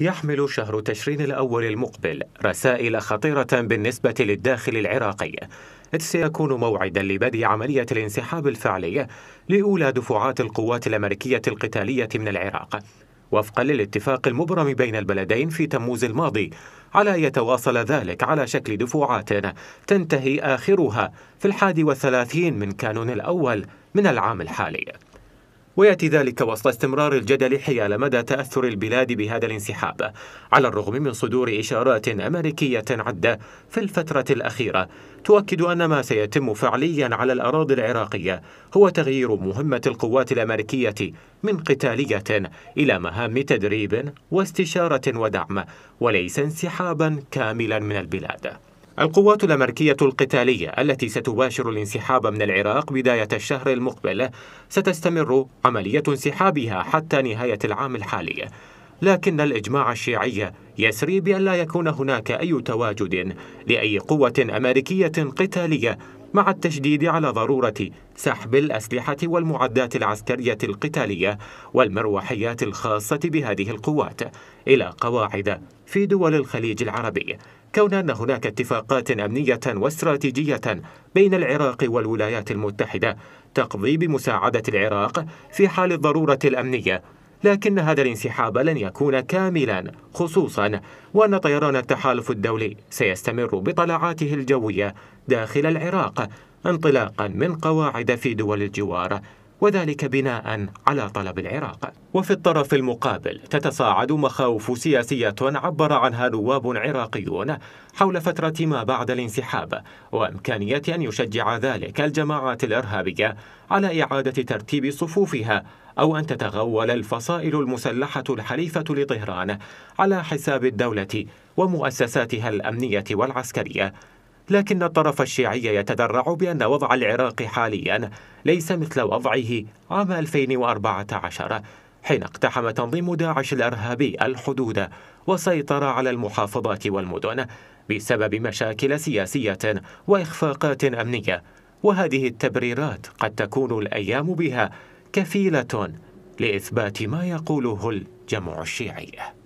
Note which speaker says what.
Speaker 1: يحمل شهر تشرين الأول المقبل رسائل خطيرة بالنسبة للداخل العراقي إذ سيكون موعدا لبدء عملية الانسحاب الفعلي لأولى دفعات القوات الأمريكية القتالية من العراق وفقا للاتفاق المبرم بين البلدين في تموز الماضي على أن يتواصل ذلك على شكل دفعات تنتهي آخرها في الحادي والثلاثين من كانون الأول من العام الحالي ويأتي ذلك وسط استمرار الجدل حيال مدى تأثر البلاد بهذا الانسحاب على الرغم من صدور إشارات أمريكية عدة في الفترة الأخيرة تؤكد أن ما سيتم فعليا على الأراضي العراقية هو تغيير مهمة القوات الأمريكية من قتالية إلى مهام تدريب واستشارة ودعم وليس انسحابا كاملا من البلاد القوات الأمريكية القتالية التي ستباشر الانسحاب من العراق بداية الشهر المقبل ستستمر عملية انسحابها حتى نهاية العام الحالي لكن الإجماع الشيعي يسري بأن لا يكون هناك أي تواجد لأي قوة أمريكية قتالية مع التشديد على ضرورة سحب الأسلحة والمعدات العسكرية القتالية والمروحيات الخاصة بهذه القوات إلى قواعد في دول الخليج العربي كون أن هناك اتفاقات أمنية واستراتيجية بين العراق والولايات المتحدة تقضي بمساعدة العراق في حال الضرورة الأمنية لكن هذا الانسحاب لن يكون كاملا خصوصا وأن طيران التحالف الدولي سيستمر بطلعاته الجوية داخل العراق انطلاقا من قواعد في دول الجوار وذلك بناء على طلب العراق وفي الطرف المقابل تتصاعد مخاوف سياسية عبر عنها نواب عراقيون حول فترة ما بعد الانسحاب وإمكانية أن يشجع ذلك الجماعات الإرهابية على إعادة ترتيب صفوفها أو أن تتغول الفصائل المسلحة الحليفة لطهران على حساب الدولة ومؤسساتها الأمنية والعسكرية لكن الطرف الشيعي يتذرع بأن وضع العراق حاليا ليس مثل وضعه عام 2014 حين اقتحم تنظيم داعش الارهابي الحدود وسيطر على المحافظات والمدن بسبب مشاكل سياسيه واخفاقات امنيه وهذه التبريرات قد تكون الايام بها كفيله لاثبات ما يقوله الجمع الشيعي